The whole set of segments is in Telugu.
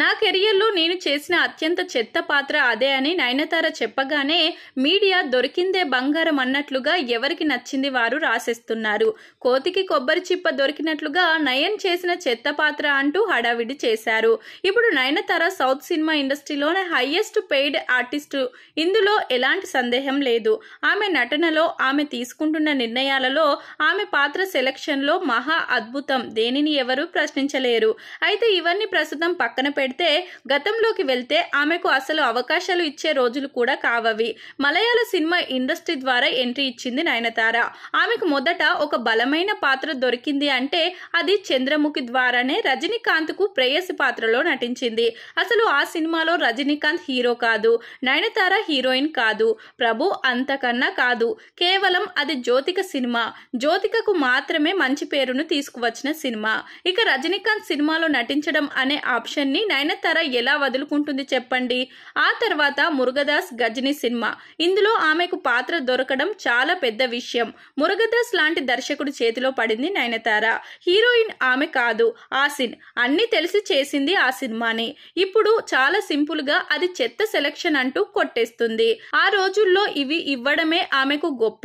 నా కెరియర్లో నేను చేసిన అత్యంత చెత్త పాత్ర అదే అని నయనతార చెప్పగానే మీడియా దొరికిందే బంగారం అన్నట్లుగా ఎవరికి నచ్చింది వారు రాసేస్తున్నారు కోతికి కొబ్బరి చిప్ప దొరికినట్లుగా నయన్ చేసిన చెత్త పాత్ర అంటూ హడావిడి చేశారు ఇప్పుడు నయనతార సౌత్ సినిమా ఇండస్ట్రీలోనే హైయెస్ట్ పెయిడ్ ఆర్టిస్టు ఇందులో ఎలాంటి సందేహం లేదు ఆమె నటనలో ఆమె తీసుకుంటున్న నిర్ణయాలలో ఆమె పాత్ర సెలక్షన్లో మహా అద్భుతం దేనిని ఎవరూ ప్రశ్నించలేరు అయితే ఇవన్నీ ప్రస్తుతం పక్కన పెడితే గతంలోకి వెళ్తే ఆమెకు అసలు అవకాశాలు ఇచ్చే రోజులు కూడా కావవి మలయాళ సినిమా ఇండస్ట్రీ ద్వారా ఎంట్రీ ఇచ్చింది నయనతార ఆమెకు మొదట ఒక బలమైన పాత్ర దొరికింది అంటే అది చంద్రముఖి ద్వారానే రజనీకాంత్కు ప్రేయసి పాత్రలో నటించింది అసలు ఆ సినిమాలో రజనీకాంత్ హీరో కాదు నయనతార హీరోయిన్ కాదు ప్రభు అంతకన్నా కాదు కేవలం అది జ్యోతిక సినిమా జ్యోతికకు మాత్రమే మంచి పేరును తీసుకువచ్చిన సినిమా ఇక రజనీకాంత్ సినిమాలో నటించడం అనే ఆప్షన్ని నయనతార ఎలా వదులుకుంటుంది చెప్పండి ఆ తర్వాత మురుగదాస్ గజని సినిమా ఇందులో ఆమెకు పాత్ర దొరకడం చాలా పెద్ద విషయం మురుగదాస్ లాంటి దర్శకుడు చేతిలో పడింది నయనతార హీరోయిన్ ఆమె కాదు ఆసిన్ అన్ని తెలిసి చేసింది ఆ సినిమాని ఇప్పుడు చాలా సింపుల్ గా అది చెత్త సెలక్షన్ అంటూ కొట్టేస్తుంది ఆ రోజుల్లో ఇవి ఇవ్వడమే ఆమెకు గొప్ప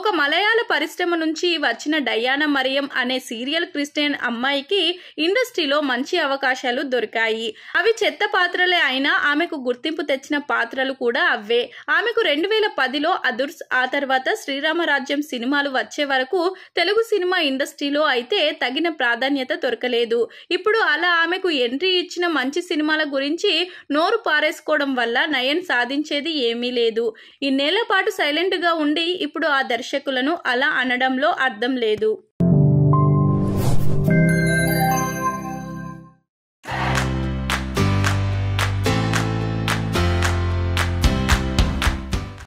ఒక మలయాళ పరిశ్రమ నుంచి వచ్చిన డయానా మరియం అనే సీరియల్ క్రిస్టియన్ అమ్మాయికి ఇండస్ట్రీలో మంచి అవకాశాలు దొరికాయి ఉంటాయి అవి చెత్త పాత్రలే అయినా ఆమెకు గుర్తింపు తెచ్చిన పాత్రలు కూడా అవే ఆమెకు రెండు వేల పదిలో అదుర్స్ ఆ తర్వాత శ్రీరామరాజ్యం సినిమాలు వచ్చే వరకు తెలుగు సినిమా ఇండస్ట్రీలో అయితే తగిన ప్రాధాన్యత దొరకలేదు ఇప్పుడు అలా ఆమెకు ఎంట్రీ ఇచ్చిన మంచి సినిమాల గురించి నోరు పారేసుకోవడం వల్ల నయన్ సాధించేది ఏమీ లేదు ఇన్నేళ్ల పాటు సైలెంట్గా ఉండి ఇప్పుడు ఆ దర్శకులను అలా అనడంలో అర్థం లేదు